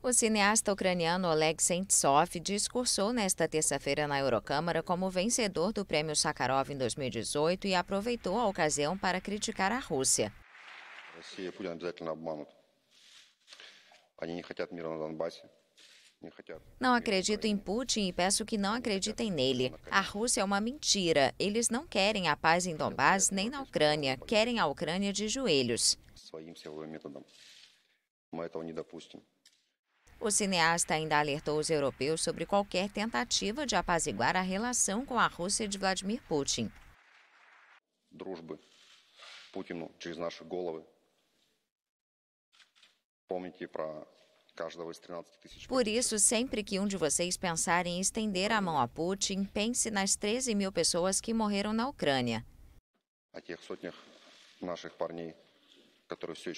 O cineasta ucraniano Oleg Sentsov discursou nesta terça-feira na Eurocâmara como vencedor do Prêmio Sakharov em 2018 e aproveitou a ocasião para criticar a Rússia. É não acredito em Putin e peço que não acreditem nele. A Rússia é uma mentira. Eles não querem a paz em Donbás nem na Ucrânia. Querem a Ucrânia de joelhos. Мы этого не допустим. O cineasta ainda alertou os europeus sobre qualquer tentativa de apaziguar a relação com a Rússia de Vladimir Putin. por isso, sempre que um de vocês pensar em estender a mão a Putin, pense nas 13 mil pessoas que morreram na Ucrânia. О тех сотнях наших парней, которые все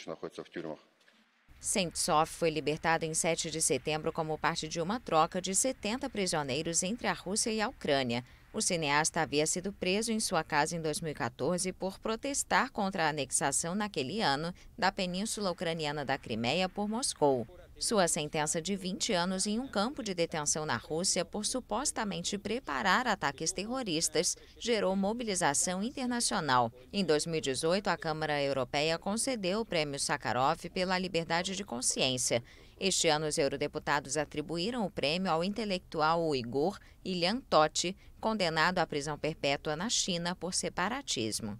Sentsov foi libertado em 7 de setembro como parte de uma troca de 70 prisioneiros entre a Rússia e a Ucrânia. O cineasta havia sido preso em sua casa em 2014 por protestar contra a anexação naquele ano da península ucraniana da Crimeia por Moscou. Sua sentença de 20 anos em um campo de detenção na Rússia por supostamente preparar ataques terroristas gerou mobilização internacional. Em 2018, a Câmara Europeia concedeu o prêmio Sakharov pela liberdade de consciência. Este ano, os eurodeputados atribuíram o prêmio ao intelectual uigur Ilhan Toti, condenado à prisão perpétua na China por separatismo.